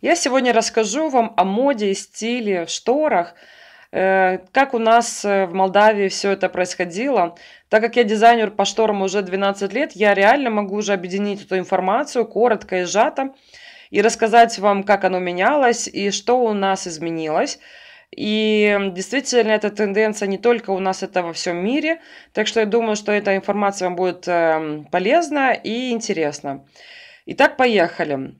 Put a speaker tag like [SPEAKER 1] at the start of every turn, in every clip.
[SPEAKER 1] Я сегодня расскажу вам о моде и стиле в шторах, э, как у нас э, в Молдавии все это происходило. Так как я дизайнер по шторам уже 12 лет, я реально могу уже объединить эту информацию коротко и сжато и рассказать вам, как оно менялось и что у нас изменилось. И действительно, эта тенденция не только у нас, это во всем мире. Так что я думаю, что эта информация вам будет эм, полезна и интересна. Итак, поехали.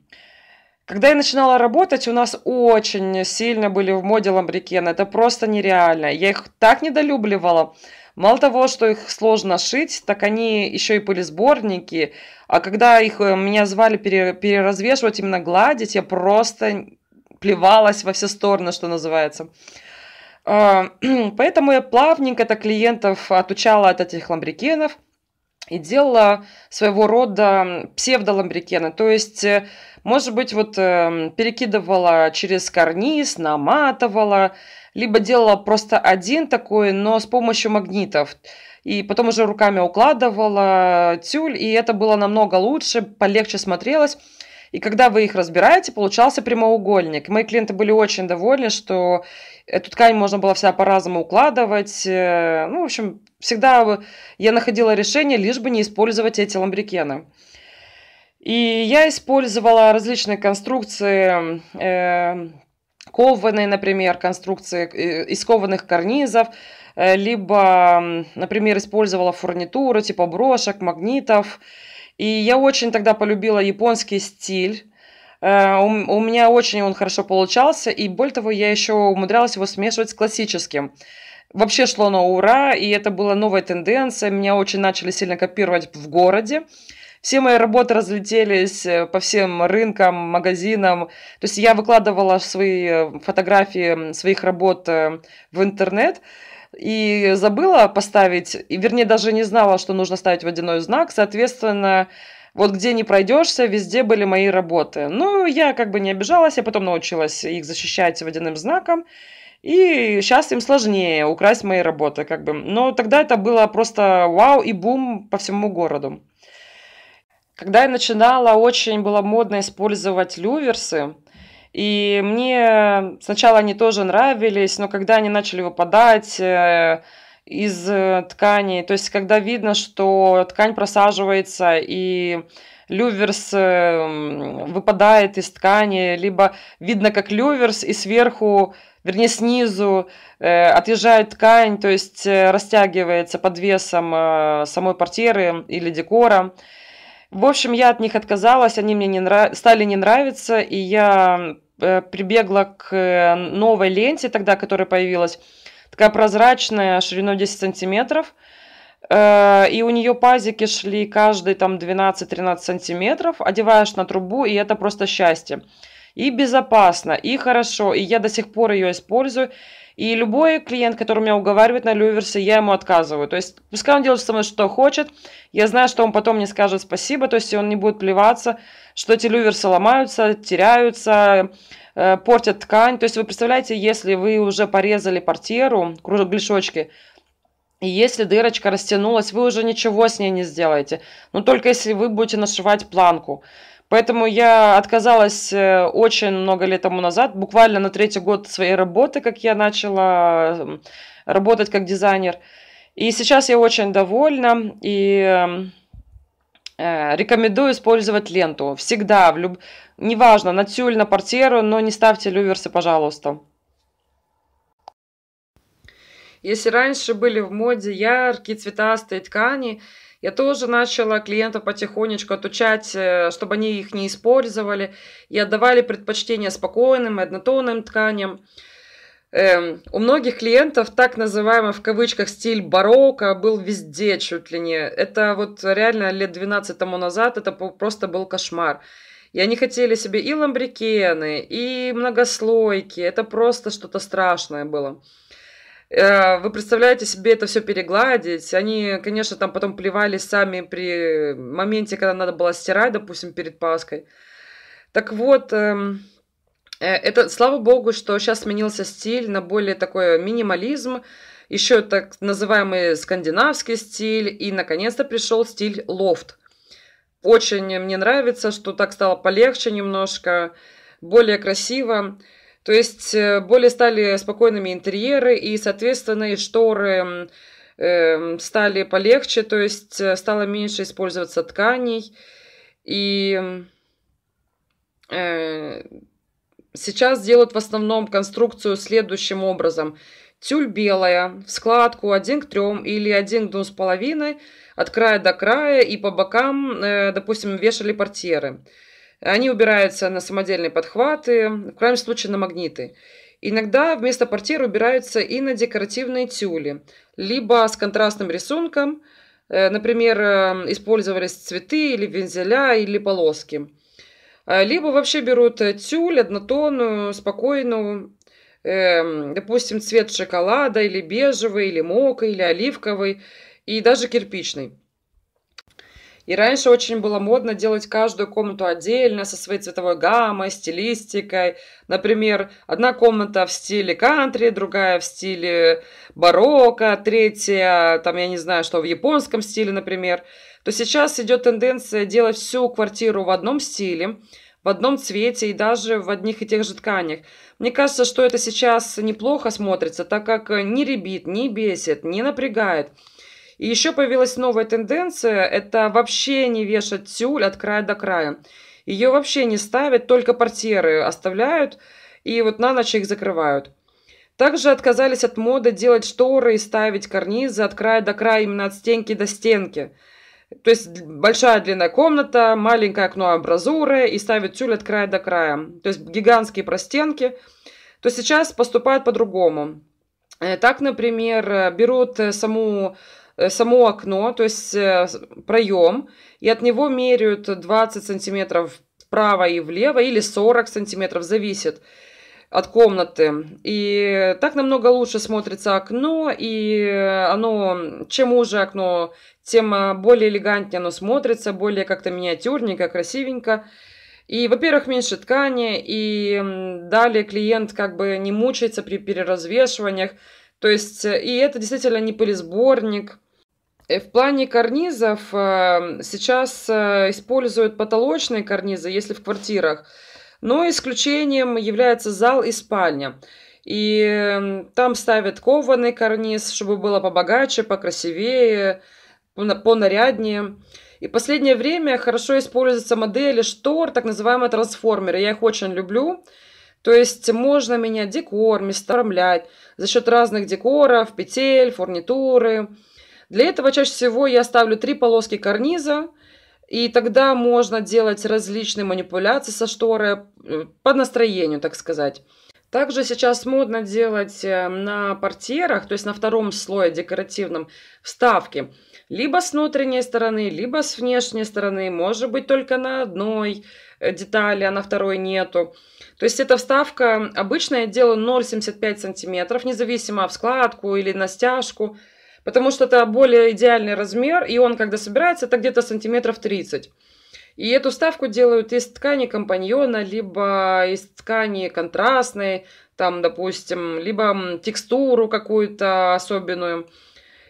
[SPEAKER 1] Когда я начинала работать, у нас очень сильно были в моде ламбрикены. Это просто нереально. Я их так недолюбливала. Мало того, что их сложно шить, так они еще и были сборники. А когда их э, меня звали переразвешивать, именно гладить, я просто плевалась во все стороны, что называется. А, поэтому я плавненько это клиентов отучала от этих ламбрикенов – и делала своего рода псевдоламбрикены. То есть, э, может быть, вот эм, перекидывала через карниз, наматывала, либо делала просто один такой, но с помощью магнитов. И потом уже руками укладывала тюль, и это было намного лучше, полегче смотрелось. И когда вы их разбираете, получался прямоугольник. мои клиенты были очень довольны, что эту ткань можно было вся по-разному укладывать. Э, ну, в общем, всегда я находила решение, лишь бы не использовать эти ламбрикены. И я использовала различные конструкции, э, кованые, например, конструкции э, из кованых карнизов, э, либо, например, использовала фурнитуру типа брошек, магнитов. И я очень тогда полюбила японский стиль. Uh, у, у меня очень он хорошо получался, и более того, я еще умудрялась его смешивать с классическим. Вообще шло на ура, и это была новая тенденция. Меня очень начали сильно копировать в городе. Все мои работы разлетелись э, по всем рынкам, магазинам. То есть я выкладывала свои э, фотографии своих работ в интернет и забыла поставить, и, вернее, даже не знала, что нужно ставить водяной знак. Соответственно, вот где не пройдешься, везде были мои работы. Ну, я как бы не обижалась, я потом научилась их защищать водяным знаком. И сейчас им сложнее украсть мои работы, как бы. Но тогда это было просто вау и бум по всему городу. Когда я начинала, очень было модно использовать люверсы. И мне сначала они тоже нравились, но когда они начали выпадать э, из э, ткани, то есть когда видно, что ткань просаживается и люверс эм, выпадает из ткани, либо видно, как люверс и сверху, вернее снизу э, отъезжает ткань, то есть растягивается под весом самой портьеры или декора. В общем, я от них отказалась, они мне не нрав... стали не нравиться, и я э, прибегла к э, новой ленте тогда, которая появилась, такая прозрачная, шириной 10 сантиметров, э, и у нее пазики шли каждый там 12-13 сантиметров, одеваешь на трубу, и это просто счастье. И безопасно, и хорошо, и я до сих пор ее использую. И любой клиент, который меня уговаривает на люверсы, я ему отказываю. То есть пускай он делает со мной что хочет, я знаю, что он потом мне скажет спасибо, то есть он не будет плеваться, что эти люверсы ломаются, теряются, э, портят ткань. То есть вы представляете, если вы уже порезали портьеру, грешочки, и если дырочка растянулась, вы уже ничего с ней не сделаете. Но только если вы будете нашивать планку. Поэтому я отказалась э, очень много лет тому назад, буквально на третий год своей работы, как я начала эм, работать как дизайнер. И сейчас я очень довольна и эм, э, рекомендую использовать ленту. Всегда, в люб... неважно, на тюль, на портьеру, но не ставьте люверсы, пожалуйста. Если раньше были в моде яркие цветастые ткани, я тоже начала клиентов потихонечку отучать, э, чтобы они их не использовали и отдавали предпочтение спокойным, однотонным тканям. Эм, у многих клиентов так называемый в кавычках стиль барокко был везде чуть ли не. Это вот реально лет 12 тому назад это просто был кошмар. И они хотели себе и ламбрикены, и многослойки. Это просто что-то страшное было. Э, вы представляете себе это все перегладить. Они, конечно, там потом плевали сами при моменте, когда надо было стирать, допустим, перед Пасхой. Так вот, эм, э, это, слава богу, что сейчас сменился стиль на более такой э, минимализм, еще так называемый скандинавский стиль, и, наконец-то, пришел стиль лофт. Очень мне нравится, что так стало полегче немножко, более красиво. То есть э, более стали спокойными интерьеры и, соответственно, и шторы э, стали полегче, то есть э, стало меньше использоваться тканей. И э, сейчас делают в основном конструкцию следующим образом. Тюль белая, в складку 1 к 3 или 1 к 2,5, от края до края и по бокам, э, допустим, вешали портьеры. Они убираются на самодельные подхваты, в крайнем случае на магниты. Иногда вместо портьер убираются и на декоративные тюли, либо с контрастным рисунком, э, например, э, использовались цветы или вензеля или полоски. Э, либо вообще берут тюль однотонную, спокойную, допустим, цвет шоколада или бежевый, или мока, или оливковый, и даже кирпичный. И раньше очень было модно делать каждую комнату отдельно, со своей цветовой гаммой, стилистикой. Например, одна комната в стиле кантри, другая в стиле барокко, третья, там, я не знаю, что в японском стиле, например. То сейчас идет тенденция делать всю квартиру в одном стиле, в одном цвете и даже в одних и тех же тканях. Мне кажется, что это сейчас неплохо смотрится, так как не ребит, не бесит, не напрягает. И еще появилась новая тенденция, это вообще не вешать тюль от края до края. Ее вообще не ставят, только портьеры оставляют, и вот на ночь их закрывают. Также отказались от моды делать шторы и ставить карнизы от края до края, именно от стенки до стенки. То есть большая длинная комната, маленькое окно амбразуры и ставят тюль от края до края. То есть гигантские простенки. То сейчас поступают по-другому. Э, так, например, э, берут э, саму Э, само окно, то есть э, проем, и от него меряют 20 сантиметров вправо и влево, или 40 сантиметров, зависит от комнаты. И так намного лучше смотрится окно, и оно, чем уже окно, тем э, более элегантнее оно смотрится, более как-то миниатюрненько, красивенько. И, во-первых, меньше ткани, и далее клиент как бы не мучается при переразвешиваниях. То есть, и это действительно не пылесборник, Э, в плане карнизов эм, сейчас э, используют потолочные карнизы, если в квартирах, но исключением является зал и спальня. И эм, там ставят кованый карниз, чтобы было побогаче, покрасивее, понаряднее. И в последнее время хорошо используются модели штор, так называемые трансформеры. Я их очень люблю. То есть можно менять декор, места за счет разных декоров, петель, фурнитуры. Для этого чаще всего я ставлю три полоски карниза, и тогда можно делать различные манипуляции со шторой э, по настроению, так сказать. Также сейчас модно делать э, на портьерах, то есть на втором слое декоративном, вставки. Либо с внутренней стороны, либо с внешней стороны. Может быть, только на одной э, детали, а на второй нету. То есть эта вставка обычная, я делаю 0,75 сантиметров, независимо в складку или на стяжку потому что это более идеальный размер, и он, когда собирается, это где-то сантиметров 30. И эту ставку делают из ткани компаньона, либо из ткани контрастной, там, допустим, либо текстуру какую-то особенную.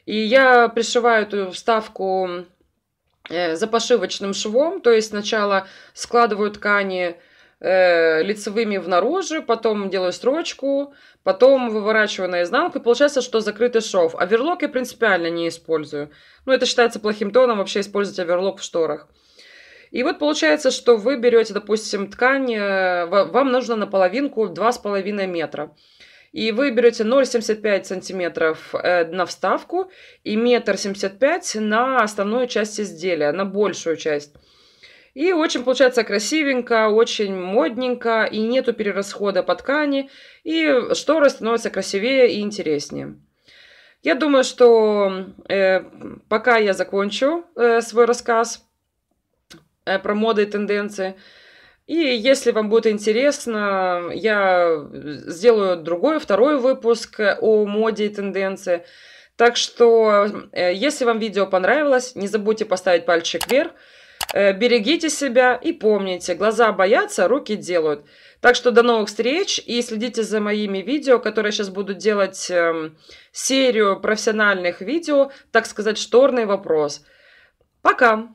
[SPEAKER 1] И я пришиваю эту вставку э, запошивочным швом, то есть сначала складываю ткани э, лицевыми в наружу, потом делаю строчку, потом выворачиваю наизнанку, и получается, что закрытый шов. Оверлок я принципиально не использую. Ну, это считается плохим тоном вообще использовать оверлок в шторах. И вот получается, что вы берете, допустим, ткань, э, вам нужно на половинку 2,5 метра. И вы берете 0,75 сантиметров э, на вставку и метр семьдесят пять на основную часть изделия, на большую часть. И очень получается красивенько, очень модненько, и нету перерасхода по ткани, и шторы становятся красивее и интереснее. Я думаю, что э, пока я закончу э, свой рассказ э, про моды и тенденции, и если вам будет интересно, я сделаю другой, второй выпуск э, о моде и тенденции. Так что, э, если вам видео понравилось, не забудьте поставить пальчик вверх. Э, берегите себя и помните, глаза боятся, руки делают. Так что до новых встреч и следите за моими видео, которые я сейчас буду делать э, серию профессиональных видео, так сказать, шторный вопрос. Пока!